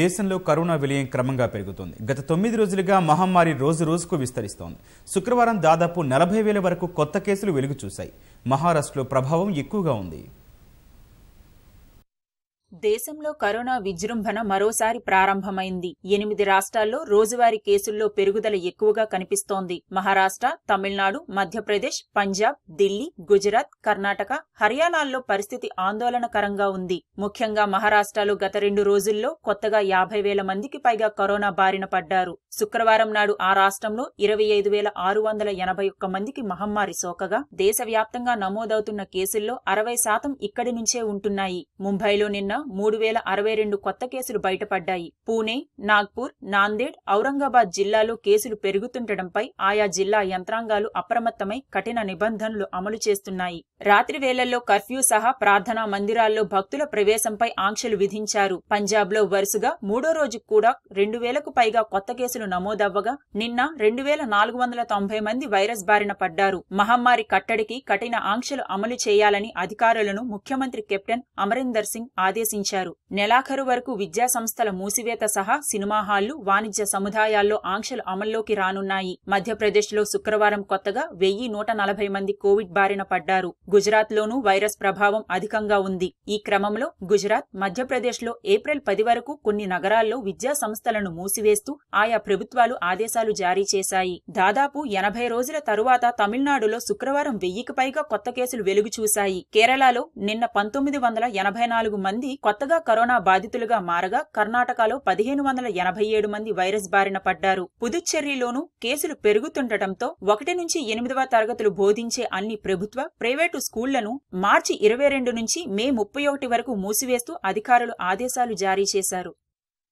దేశంలో కరోనా విలయం క్రమంగా పెరుగుతోంది గత తొమ్మిది రోజులుగా మహమ్మారి రోజు రోజుకు విస్తరిస్తోంది శుక్రవారం దాదాపు నలభై వేల వరకు కొత్త కేసులు వెలుగు చూశాయి మహారాష్ట్రలో ప్రభావం ఎక్కువగా ఉంది దేశంలో కరోనా విజృంభణ మరోసారి ప్రారంభమైంది ఎనిమిది రాష్ట్రాల్లో రోజువారీ కేసుల్లో పెరుగుదల ఎక్కువగా కనిపిస్తోంది మహారాష్ట్ర తమిళనాడు మధ్యప్రదేశ్ పంజాబ్ ఢిల్లీ గుజరాత్ కర్ణాటక హర్యానాల్లో పరిస్థితి ఆందోళనకరంగా ఉంది ముఖ్యంగా మహారాష్ట్రలో గత రెండు రోజుల్లో కొత్తగా యాభై వేల మందికి పైగా కరోనా బారిన పడ్డారు శుక్రవారం నాడు ఆ రాష్ట్రంలో ఇరవై ఐదు వేల ఆరు వందల ఎనభై ఒక్క మందికి మహమ్మారి సోకగా దేశవ్యాప్తంగా నమోదవుతున్న కేసుల్లో అరవై శాతం ఇక్కడి నుంచే ఉంటున్నాయి ముంబైలో నిన్న మూడు వేల అరవై రెండు కొత్త కేసులు బయటపడ్డాయి పూణే నాగ్పూర్ నాందేడ్ ఔరంగాబాద్ జిల్లాలో కేసులు పెరుగుతుండటంపై ఆయా జిల్లా యంత్రాంగాలు అప్రమత్తమై కఠిన నిబంధనలు అమలు చేస్తున్నాయి రాత్రి వేళల్లో కర్ఫ్యూ సహా ప్రార్థనా మందిరాల్లో భక్తుల ప్రవేశంపై ఆంక్షలు విధించారు పంజాబ్లో వరుసగా మూడో రోజు కూడా రెండు వేలకు పైగా కొత్త కేసులు నమోదవ్వగా నిన్న రెండు వేల నాలుగు వందల తొంభై మంది వైరస్ బారిన పడ్డారు మహమ్మారి కట్టడికి కఠిన ఆంక్షలు అమలు చేయాలని అధికారులను ముఖ్యమంత్రి కెప్టెన్ అమరీందర్ సింగ్ ఆదేశించారు ఆదేశించారు నెలాఖరు వరకు విద్యాసంస్థల మూసివేత సహా సినిమా హాళ్లు వాణిజ్య సముదాయాల్లో ఆంక్షలు అమల్లోకి రానున్నాయి మధ్యప్రదేశ్లో శుక్రవారం కొత్తగా వెయ్యి నూట నలభై మంది కోవిడ్ బారిన పడ్డారు గుజరాత్లోనూ వైరస్ ప్రభావం అధికంగా ఉంది ఈ క్రమంలో గుజరాత్ మధ్యప్రదేశ్లో ఏప్రిల్ పది వరకు కొన్ని నగరాల్లో విద్యాసంస్థలను మూసివేస్తూ ఆయా ప్రభుత్వాలు ఆదేశాలు జారీ చేశాయి దాదాపు ఎనభై రోజుల తరువాత తమిళనాడులో శుక్రవారం వెయ్యికి పైగా కొత్త కేసులు వెలుగు చూశాయి కేరళలో నిన్న పంతొమ్మిది వందల ఎనభై నాలుగు మంది కొత్తగా కరోనా బాధితులుగా మారగా కర్ణాటకలో పదిహేను వందల ఎనభై ఏడు మంది వైరస్ బారిన పడ్డారు పుదుచ్చేరిలోనూ కేసులు పెరుగుతుండటంతో ఒకటి నుంచి ఎనిమిదవ తరగతులు బోధించే అన్ని ప్రభుత్వ ప్రైవేటు స్కూళ్లను మార్చి ఇరవై రెండు నుంచి మే ముప్పై ఒకటి వరకు మూసివేస్తూ అధికారులు ఆదేశాలు జారీ చేశారు